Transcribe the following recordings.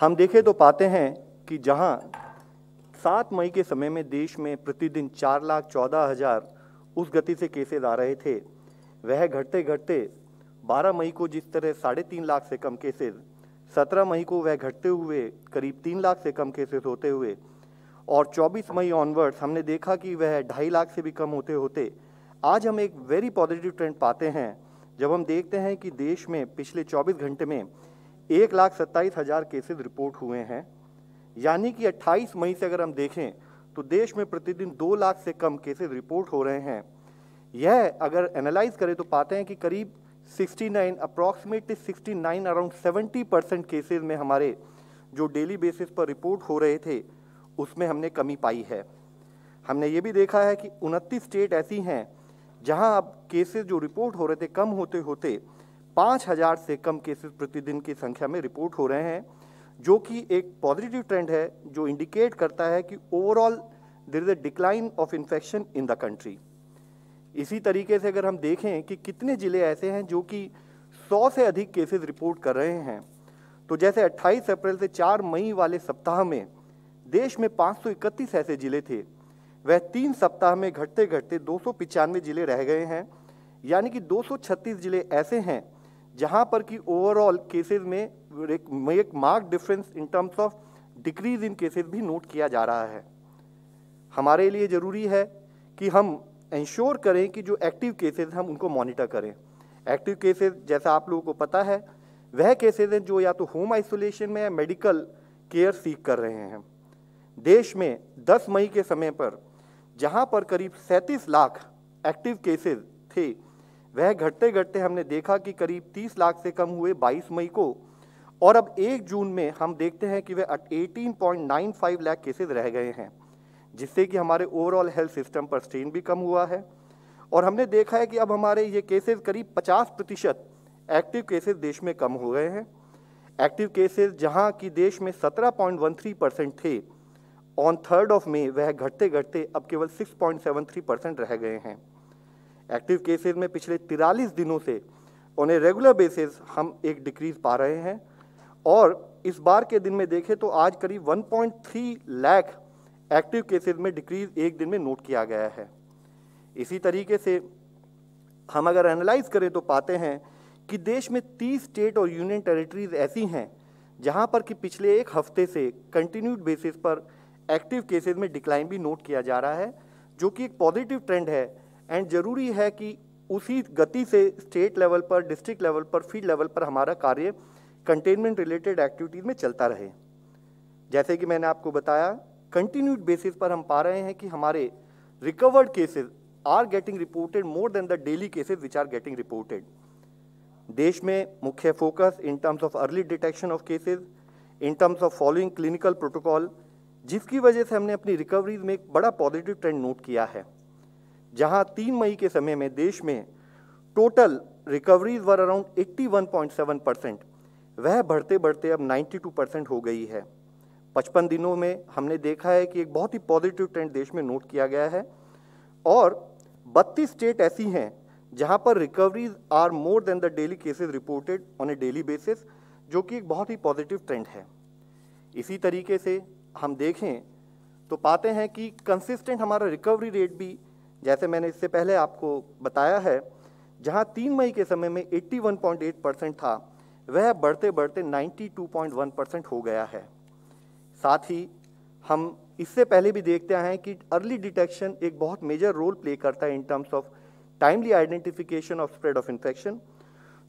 हम देखें तो पाते हैं कि जहां सात मई के समय में देश में प्रतिदिन चार लाख चौदह हज़ार उस गति से केसेज आ रहे थे वह घटते घटते 12 मई को जिस तरह साढ़े तीन लाख से कम केसेज 17 मई को वह घटते हुए करीब तीन लाख से कम केसेस होते हुए और 24 मई ऑनवर्ड्स हमने देखा कि वह ढाई लाख से भी कम होते होते आज हम एक वेरी पॉजिटिव ट्रेंड पाते हैं जब हम देखते हैं कि देश में पिछले 24 घंटे में एक लाख सत्ताईस हज़ार केसेज रिपोर्ट हुए हैं यानी कि 28 मई से अगर हम देखें तो देश में प्रतिदिन दो लाख से कम केसेज रिपोर्ट हो रहे हैं यह अगर एनालाइज करें तो पाते हैं कि करीब 69 approximately nine around seventy percent cases में हमारे जो डेली बेसिस पर रिपोर्ट हो रहे थे उसमें हमने कमी पाई है हमने ये भी देखा है कि उनतीस स्टेट ऐसी हैं जहां अब केसेस जो रिपोर्ट हो रहे थे कम होते होते पाँच हज़ार से कम केसेस प्रतिदिन की संख्या में रिपोर्ट हो रहे हैं जो कि एक पॉजिटिव ट्रेंड है जो इंडिकेट करता है कि overall there is a decline of infection in the country इसी तरीके से अगर हम देखें कि कितने ज़िले ऐसे हैं जो कि 100 से अधिक केसेस रिपोर्ट कर रहे हैं तो जैसे 28 अप्रैल से 4 मई वाले सप्ताह में देश में पाँच ऐसे ज़िले थे वह तीन सप्ताह में घटते घटते दो ज़िले रह गए हैं यानी कि 236 ज़िले ऐसे हैं जहाँ पर कि ओवरऑल केसेस में एक mark difference in terms of decrease in cases भी नोट किया जा रहा है हमारे लिए ज़रूरी है कि हम इंश्योर करें कि जो एक्टिव केसेस हम उनको मॉनिटर करें एक्टिव केसेस जैसा आप लोगों को पता है वह केसेस हैं जो या तो होम आइसोलेशन में या मेडिकल केयर सीख कर रहे हैं देश में 10 मई के समय पर जहां पर करीब सैंतीस लाख एक्टिव केसेस थे वह घटते घटते हमने देखा कि करीब 30 लाख से कम हुए 22 मई को और अब 1 जून में हम देखते हैं कि वे 18.95 लाख केसेस रह गए हैं जिससे कि हमारे ओवरऑल हेल्थ सिस्टम पर स्ट्रेन भी कम हुआ है और हमने देखा है कि अब हमारे ये केसेस करीब 50 प्रतिशत एक्टिव केसेस देश में कम हो गए हैं एक्टिव केसेस जहां की देश में 17.13 परसेंट थे ऑन थर्ड ऑफ मे वह घटते घटते अब केवल 6.73 परसेंट रह गए हैं एक्टिव केसेस में पिछले तिरालीस दिनों से ऑन ए रेगुलर बेसिस हम एक डिक्रीज पा रहे हैं और इस बार के दिन में देखें तो आज करीब 1.3 लाख एक्टिव केसेस में डिक्रीज एक दिन में नोट किया गया है इसी तरीके से हम अगर एनालाइज करें तो पाते हैं कि देश में 30 स्टेट और यूनियन टेरिटरीज ऐसी हैं जहां पर कि पिछले एक हफ्ते से कंटिन्यूड बेसिस पर एक्टिव केसेस में डिक्लाइन भी नोट किया जा रहा है जो कि एक पॉजिटिव ट्रेंड है एंड ज़रूरी है कि उसी गति से स्टेट लेवल पर डिस्ट्रिक्ट लेवल पर फील्ड लेवल पर हमारा कार्य कंटेनमेंट रिलेटेड एक्टिविटीज़ में चलता रहे जैसे कि मैंने आपको बताया कंटिन्यूड बेसिस पर हम पा रहे हैं कि हमारे recovered cases are getting reported more than the daily cases which are getting reported देश में मुख्य focus in terms of early detection of cases in terms of following clinical protocol जिसकी वजह से हमने अपनी रिकवरीज में एक बड़ा पॉजिटिव ट्रेंड नोट किया है जहां तीन मई के समय में देश में total recoveries were around 81.7 percent वह बढ़ते बढ़ते अब 92 परसेंट हो गई है 55 दिनों में हमने देखा है कि एक बहुत ही पॉजिटिव ट्रेंड देश में नोट किया गया है और 32 स्टेट ऐसी हैं जहां पर recoveries are more than the daily cases reported on a daily basis जो कि एक बहुत ही पॉजिटिव ट्रेंड है इसी तरीके से हम देखें तो पाते हैं कि कंसिस्टेंट हमारा रिकवरी रेट भी जैसे मैंने इससे पहले आपको बताया है जहां तीन मई के समय में 81.8 परसेंट था वह बढ़ते बढ़ते 92.1 परसेंट हो गया है साथ ही हम इससे पहले भी देखते आए हैं कि अर्ली डिटेक्शन एक बहुत मेजर रोल प्ले करता है in terms of timely identification of spread of infection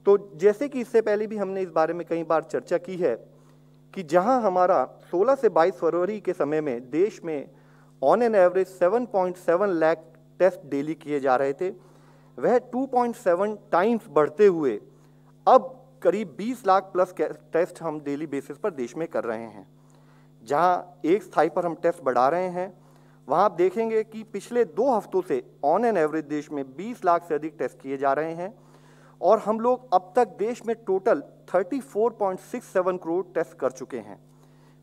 तो जैसे कि इससे पहले भी हमने इस बारे में कई बार चर्चा की है कि जहां हमारा 16 से 22 फरवरी के समय में देश में on an average 7.7 lakh test daily किए जा रहे थे वह 2.7 टाइम्स बढ़ते हुए अब करीब 20 लाख प्लस टेस्ट हम डेली बेसिस पर देश में कर रहे हैं जहां एक स्थाई पर हम टेस्ट बढ़ा रहे हैं वहाँ आप देखेंगे कि पिछले दो हफ्तों से ऑन एन एवरेज देश में 20 लाख से अधिक टेस्ट किए जा रहे हैं और हम लोग अब तक देश में टोटल 34.67 करोड़ टेस्ट कर चुके हैं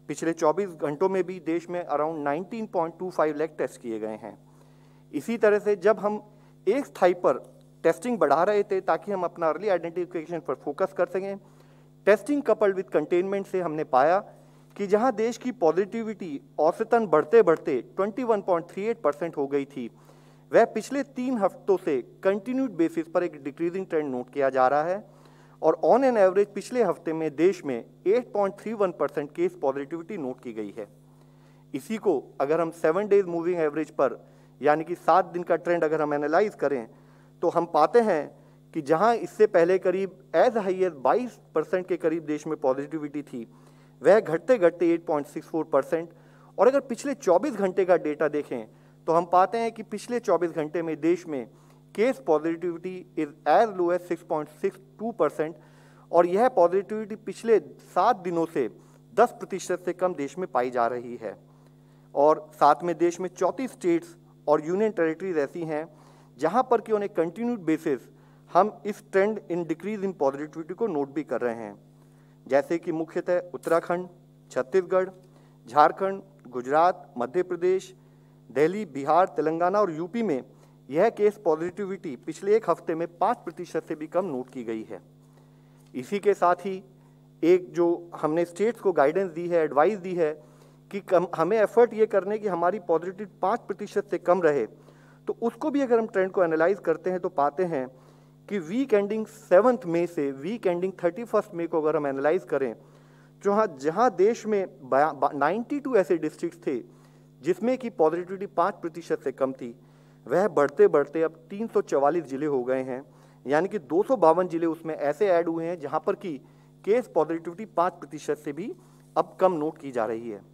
पिछले 24 घंटों में भी देश में अराउंड 19.25 लाख टेस्ट किए गए हैं इसी तरह से जब हम एक स्थाई पर टेस्टिंग बढ़ा रहे थे ताकि हम अपना अर्ली आइडेंटिफिकेशन पर फोकस कर सकें टेस्टिंग कपल्ड विद कंटेनमेंट से हमने पाया कि जहां देश की पॉजिटिविटी औसतन बढ़ते बढ़ते 21.38 परसेंट हो गई थी वह पिछले तीन हफ्तों से कंटिन्यूड बेसिस पर एक डिक्रीजिंग ट्रेंड नोट किया जा रहा है और ऑन एन एवरेज पिछले हफ्ते में देश में 8.31 परसेंट केस पॉजिटिविटी नोट की गई है इसी को अगर हम सेवन डेज मूविंग एवरेज पर यानी कि सात दिन का ट्रेंड अगर हम एनालाइज करें तो हम पाते हैं कि जहां इससे पहले करीब एज हाई एज 22 परसेंट के करीब देश में पॉजिटिविटी थी वह घटते घटते 8.64 परसेंट और अगर पिछले 24 घंटे का डेटा देखें तो हम पाते हैं कि पिछले 24 घंटे में देश में case positivity is as low as 6.62 percent और यह पॉजिटिविटी पिछले सात दिनों से 10 प्रतिशत से कम देश में पाई जा रही है और साथ में देश में चौंतीस स्टेट्स और यूनियन टेरिटरीज ऐसी हैं जहाँ पर कि ऑन ए कंटिन्यूड बेसिस हम इस trend in decrease in positivity को नोट भी कर रहे हैं जैसे कि मुख्यतः उत्तराखंड छत्तीसगढ़ झारखंड गुजरात मध्य प्रदेश दिल्ली बिहार तेलंगाना और यूपी में यह केस पॉजिटिविटी पिछले एक हफ्ते में पाँच प्रतिशत से भी कम नोट की गई है इसी के साथ ही एक जो हमने स्टेट्स को गाइडेंस दी है एडवाइस दी है कि कम हमें एफर्ट ये करने की हमारी पॉजिटिव पाँच प्रतिशत से कम रहे तो उसको भी अगर हम ट्रेंड को एनालाइज करते हैं तो पाते हैं कि वीक एंडिंग सेवन्थ मई से week ending thirty first May को अगर हम एनालाइज करें तो हाँ जहाँ देश में नाइन्टी टू ऐसे डिस्ट्रिक्ट थे जिसमें कि पॉजिटिविटी पाँच प्रतिशत से कम थी वह बढ़ते बढ़ते अब तीन सौ चवालीस जिले हो गए हैं यानी कि दो सौ बावन जिले उसमें ऐसे ऐड हुए हैं जहाँ पर कि केस पॉजिटिविटी पाँच प्रतिशत से भी अब कम नोट की जा रही है